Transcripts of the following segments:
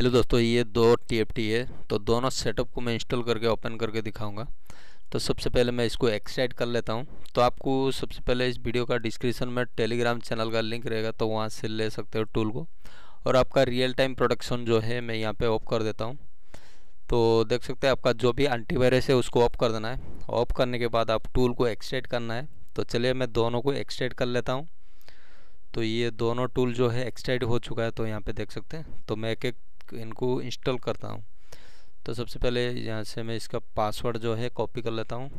hello दोस्तों ये दो टी एफ टी है तो दोनों सेटअप को मैं इंस्टॉल करके ओपन करके दिखाऊंगा तो सबसे पहले मैं इसको एक्साइड कर लेता हूँ तो आपको सबसे पहले इस वीडियो का डिस्क्रिप्शन में टेलीग्राम चैनल का लिंक रहेगा तो वहाँ से ले सकते हो टूल को और आपका रियल टाइम प्रोडक्शन जो है मैं यहाँ पर ऑफ कर देता हूँ तो देख सकते हैं आपका जो भी एंटीवायरस है उसको ऑफ कर देना है ऑफ करने के बाद आप टूल को एक्सट्रेट करना है तो चलिए मैं दोनों को एक्सट्रेट कर लेता हूँ तो ये दोनों टूल जो है एक्सटाइड हो चुका है तो यहाँ पे देख सकते हैं तो मैं एक एक इनको इंस्टॉल करता हूँ तो सबसे पहले यहाँ से मैं इसका पासवर्ड जो है कॉपी कर लेता हूँ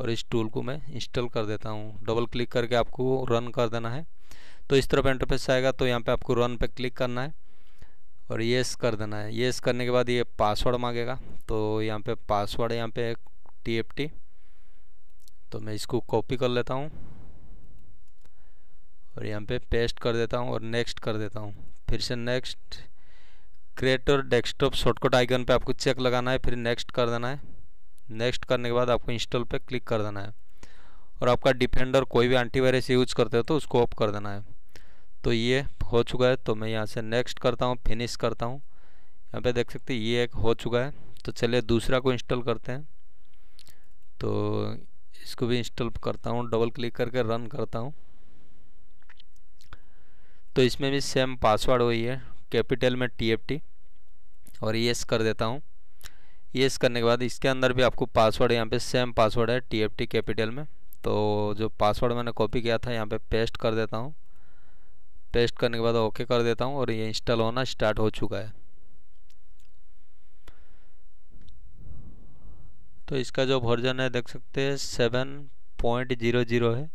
और इस टूल को मैं इंस्टॉल कर देता हूँ डबल क्लिक करके आपको रन कर देना है तो इस तरह पे इंटरफेस आएगा तो यहाँ पे आपको रन पे क्लिक करना है और येस कर देना है येस करने के बाद ये पासवर्ड मांगेगा तो यहाँ पे पासवर्ड यहाँ पे टी एफ टी तो मैं इसको कॉपी कर लेता हूँ और यहाँ पे पेस्ट कर देता हूँ और नेक्स्ट कर देता हूँ फिर से नेक्स्ट क्रिएट और डेस्कटॉप शॉर्टकट आइकन पे आपको चेक लगाना है फिर नेक्स्ट कर देना है नेक्स्ट करने के बाद आपको इंस्टॉल पे क्लिक कर देना है और आपका डिफेंडर कोई भी एंटीवायरस यूज करते हो तो उसको ऑफ कर देना है तो ये हो चुका है तो मैं यहाँ से नेक्स्ट करता हूँ फिनिश करता हूँ यहाँ पे देख सकते ये एक हो चुका है तो चलिए दूसरा को इंस्टॉल करते हैं तो इसको भी इंस्टॉल करता हूँ डबल क्लिक करके रन करता हूँ तो इसमें भी सेम पासवर्ड वही है कैपिटल में टी एफ टी और येस कर देता हूँ येस करने के बाद इसके अंदर भी आपको पासवर्ड यहाँ पे सेम पासवर्ड है टी एफ टी कैपिटल में तो जो पासवर्ड मैंने कॉपी किया था यहाँ पे पेस्ट कर देता हूँ पेस्ट करने के बाद ओके कर देता हूँ और ये इंस्टॉल होना स्टार्ट हो चुका है तो इसका जो वर्जन है देख सकते हैं सेवन पॉइंट जीरो जीरो है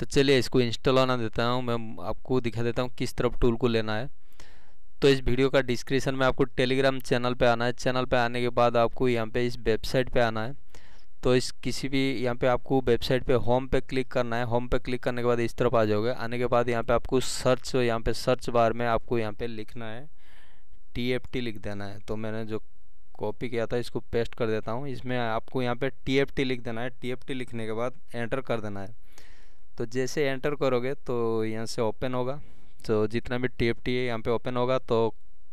तो चलिए इसको इंस्टॉल होना देता हूँ मैं आपको दिखा देता हूँ किस तरफ टूल को लेना है तो इस वीडियो का डिस्क्रिप्शन में आपको टेलीग्राम चैनल पे आना है चैनल पे आने के बाद आपको यहाँ पे इस वेबसाइट पे आना है तो इस किसी भी यहाँ पे आपको वेबसाइट पे होम पे क्लिक करना है होम पे क्लिक करने के बाद इस तरफ आ जाओगे आने के बाद यहाँ पे आपको सर्च यहाँ पे सर्च बार में आपको यहाँ पे लिखना है टी लिख देना है तो मैंने जो कॉपी किया था इसको पेस्ट कर देता हूँ इसमें आपको यहाँ पे टी लिख देना है टी लिखने के बाद एंटर कर देना है तो जैसे एंटर करोगे तो यहाँ से ओपन होगा तो जितना भी टी एफ टी है यहाँ पर ओपन होगा तो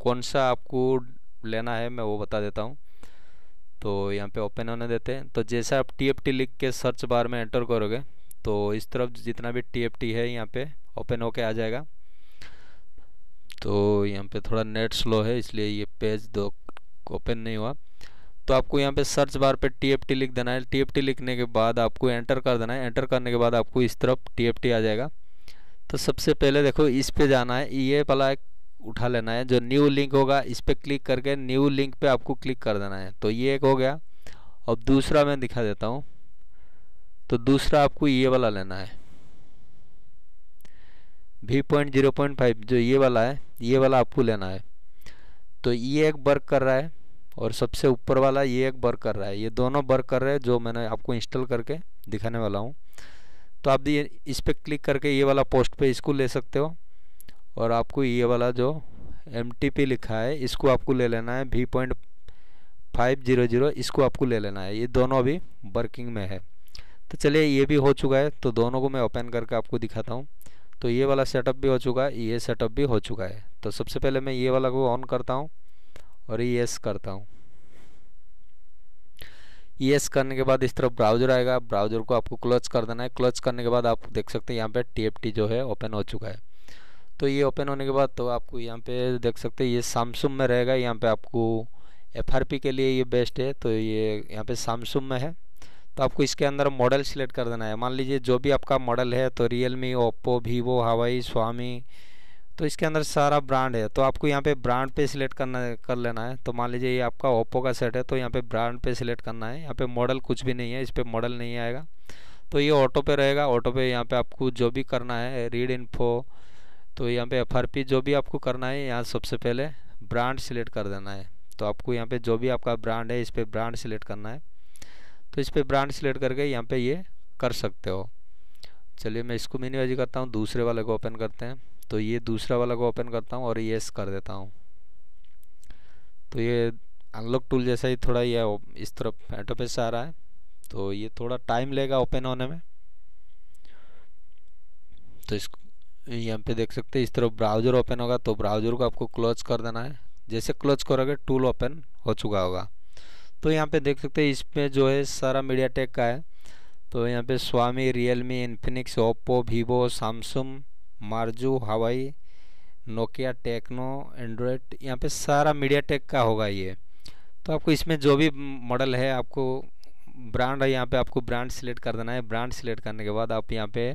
कौन सा आपको लेना है मैं वो बता देता हूँ तो यहाँ पे ओपन होने देते हैं तो जैसे आप टी एफ टी लिख के सर्च बार में एंटर करोगे तो इस तरफ जितना भी टी एफ टी है यहाँ पे ओपन होके आ जाएगा तो यहाँ पे थोड़ा नेट स्लो है इसलिए ये पेज दो ओपन नहीं हुआ तो आपको यहाँ पे सर्च बार पे टी लिख देना है टी लिखने के बाद आपको एंटर कर देना है एंटर करने के बाद आपको इस तरफ टी आ जाएगा तो सबसे पहले देखो इस पे जाना है ये वाला उठा लेना है जो न्यू लिंक होगा इस पर क्लिक करके न्यू लिंक पे आपको क्लिक कर देना है तो ये एक हो गया अब दूसरा मैं दिखा देता हूँ तो दूसरा आपको ये वाला लेना है V point zero point five जो ये वाला है ये वाला आपको लेना है तो ये एक वर्क कर रहा है और सबसे ऊपर वाला ये एक वर्क कर रहा है ये दोनों वर्क कर रहे हैं जो मैंने आपको इंस्टॉल करके दिखाने वाला हूँ तो आप ये इस पर क्लिक करके ये वाला पोस्ट पे इसको ले सकते हो और आपको ये वाला जो एम लिखा है इसको आपको ले लेना है V point five zero zero इसको आपको ले लेना है ये दोनों अभी वर्किंग में है तो चलिए ये भी हो चुका है तो दोनों को मैं ओपन करके आपको दिखाता हूँ तो ये वाला सेटअप भी हो चुका है ये सेटअप भी हो चुका है तो सबसे पहले मैं ये वाला को ऑन करता हूँ और ये e यस करता हूँ यस e करने के बाद इस तरफ ब्राउजर आएगा ब्राउजर को आपको क्लोज कर देना है क्लोज करने के बाद आप देख सकते हैं यहाँ पे टीएफटी जो है ओपन हो चुका है तो ये ओपन होने के बाद तो आपको यहाँ पे देख सकते हैं ये सैमसंग में रहेगा यहाँ पे आपको एफआरपी के लिए ये बेस्ट है तो ये यहाँ पे सैमसंग में है तो आपको इसके अंदर मॉडल सिलेक्ट कर देना है मान लीजिए जो भी आपका मॉडल है तो रियल मी ओप्पो वीवो हवाई स्वामी तो इसके अंदर सारा ब्रांड है तो आपको यहाँ पे ब्रांड पे सिलेक्ट करना है कर लेना है तो मान लीजिए ये आपका ओप्पो का सेट है तो यहाँ पे ब्रांड पे सिलेक्ट करना है यहाँ पे मॉडल कुछ भी नहीं है इस पर मॉडल नहीं आएगा तो ये ऑटो पे रहेगा ऑटो पे यहाँ पे आपको जो भी करना है रीड इनफो तो यहाँ पे एफ जो भी आपको करना है यहाँ सबसे पहले ब्रांड सिलेक्ट कर देना है तो आपको यहाँ पर जो भी आपका ब्रांड है इस पर ब्रांड सिलेक्ट करना है तो इस पर ब्रांड सिलेक्ट करके यहाँ पर ये कर सकते हो चलिए मैं इसको मिनिमाइज करता हूँ दूसरे वाले को ओपन करते हैं तो ये दूसरा वाला को ओपन करता हूँ और येस कर देता हूँ तो ये अनलॉक टूल जैसा ही थोड़ा ये इस तरफ इंटरफेस से आ रहा है तो ये थोड़ा टाइम लेगा ओपन होने में तो इस यहाँ पे देख सकते हैं इस तरफ ब्राउज़र ओपन होगा तो ब्राउज़र को आपको क्लोज कर देना है जैसे क्लोज करोगे टूल ओपन हो चुका होगा तो यहाँ पे देख सकते हैं इसमें जो है सारा मीडिया टेक का है तो यहाँ पे स्वामी Realme Infinix Oppo Vivo Samsung मार्जू हवाई नोकिया टेक्नो एंड्रॉयड यहाँ पे सारा मीडिया टेक का होगा ये तो आपको इसमें जो भी मॉडल है आपको ब्रांड है यहाँ पे आपको ब्रांड सिलेक्ट कर देना है ब्रांड सिलेक्ट करने के बाद आप यहाँ पे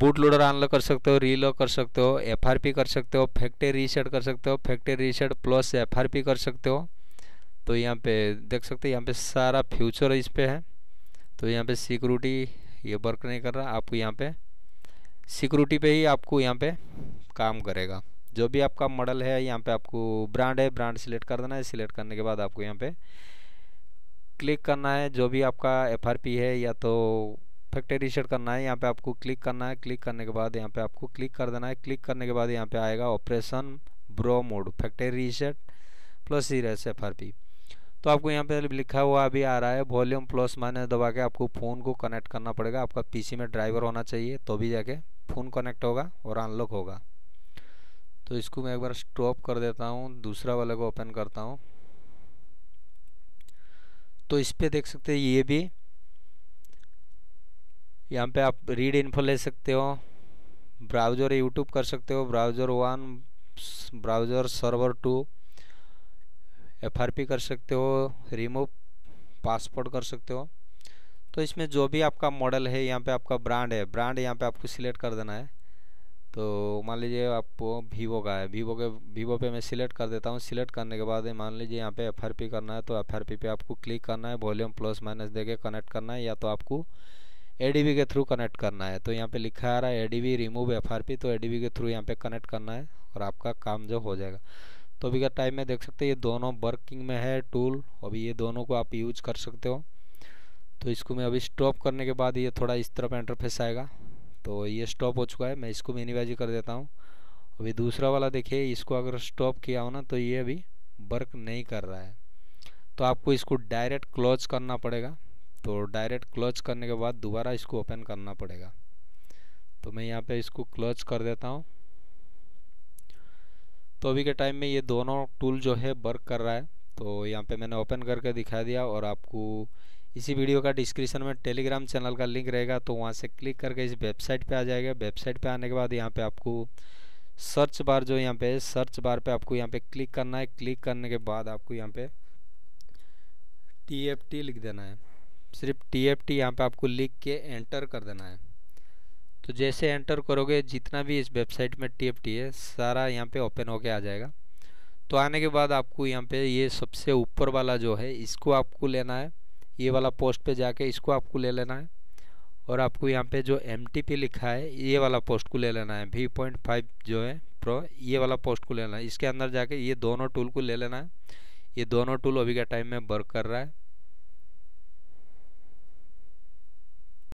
बूट लोडर अनलॉक कर सकते हो रीलॉक कर सकते हो एफआरपी कर सकते हो फैक्ट्री रीसेट कर सकते हो फैक्ट्री रीसेट प्लस एफ कर सकते हो तो यहाँ पे देख सकते हो यहाँ पे सारा फ्यूचर इस पर है तो यहाँ पे सिक्योरिटी ये वर्क नहीं कर रहा आपको यहाँ पे सिक्योरिटी पे ही आपको यहाँ पे काम करेगा जो भी आपका मॉडल है यहाँ पे आपको ब्रांड है ब्रांड सिलेक्ट कर देना है सिलेक्ट करने के बाद आपको यहाँ पे क्लिक करना है जो भी आपका एफ है या तो फैक्ट्री सेट करना है यहाँ पे आपको क्लिक करना है क्लिक करने के बाद यहाँ पे आपको क्लिक कर देना है क्लिक करने के बाद यहाँ पे आएगा operation bro mode factory reset plus race F R P तो आपको यहाँ पे लिखा हुआ अभी आ रहा है वॉल्यूम प्लस माइनस दबा के आपको फ़ोन को कनेक्ट करना पड़ेगा आपका पीसी में ड्राइवर होना चाहिए तो भी जाके फ़ोन कनेक्ट होगा और अनलॉक होगा तो इसको मैं एक बार स्टॉप कर देता हूँ दूसरा वाले को ओपन करता हूँ तो इस पर देख सकते हैं ये भी यहाँ पे आप रीड इन्फो ले सकते हो ब्राउज़र यूट्यूब कर सकते हो browser one browser server two FRP कर सकते हो रिमूव पासपोर्ट कर सकते हो तो इसमें जो भी आपका मॉडल है यहाँ पे आपका ब्रांड है ब्रांड यहाँ पे आपको सिलेक्ट कर देना है तो मान लीजिए आपको वीवो का है वीवो के वीवो पे मैं सिलेक्ट कर देता हूँ सिलेक्ट करने के बाद मान लीजिए यहाँ पे एफ करना है तो एफ पे आपको क्लिक करना है वॉल्यूम प्लस माइनस दे कनेक्ट करना है या तो आपको ए के थ्रू कनेक्ट करना है तो यहाँ पर लिखा आ रहा है ए रिमूव एफ तो ए के थ्रू यहाँ पर कनेक्ट करना है और आपका काम जो हो जाएगा तो अभी का टाइम में देख सकते हैं ये दोनों वर्किंग में है टूल अभी ये दोनों को आप यूज कर सकते हो तो इसको मैं अभी स्टॉप करने के बाद ये थोड़ा इस तरफ इंटरफेस आएगा तो ये स्टॉप हो चुका है मैं इसको मिनिमाइज कर देता हूँ अभी दूसरा वाला देखिए इसको अगर स्टॉप किया हो ना तो ये अभी वर्क नहीं कर रहा है तो आपको इसको डायरेक्ट क्लोज करना पड़ेगा तो डायरेक्ट क्लोज करने के बाद दोबारा इसको ओपन करना पड़ेगा तो मैं यहाँ पे इसको क्लोज कर देता हूँ तो अभी के टाइम में ये दोनों टूल जो है वर्क कर रहा है तो यहाँ पे मैंने ओपन करके दिखा दिया और आपको इसी वीडियो का डिस्क्रिप्शन में टेलीग्राम चैनल का लिंक रहेगा तो वहाँ से क्लिक करके इस वेबसाइट पे आ जाएगा वेबसाइट पे आने के बाद यहाँ पे आपको सर्च बार जो यहाँ पे सर्च बार पे आपको यहाँ पे क्लिक करना है क्लिक करने के बाद आपको यहाँ पे टी एफ टी लिख देना है सिर्फ टी एफ टी यहाँ पर आपको लिख के एंटर कर देना है तो जैसे एंटर करोगे जितना भी इस वेबसाइट में टी एफ टी है सारा यहाँ पे ओपन होके आ जाएगा तो आने के बाद आपको यहाँ पे ये सबसे ऊपर वाला जो है इसको आपको लेना है ये वाला पोस्ट पे जाके इसको आपको ले लेना है और आपको यहाँ पे जो एम लिखा है ये वाला पोस्ट को ले लेना है वी पॉइंट फाइव जो है प्रो ये वाला पोस्ट को ले लेना है इसके अंदर जाके ये दोनों टूल को ले लेना है ये दोनों टूल अभी का टाइम में वर्क कर रहा है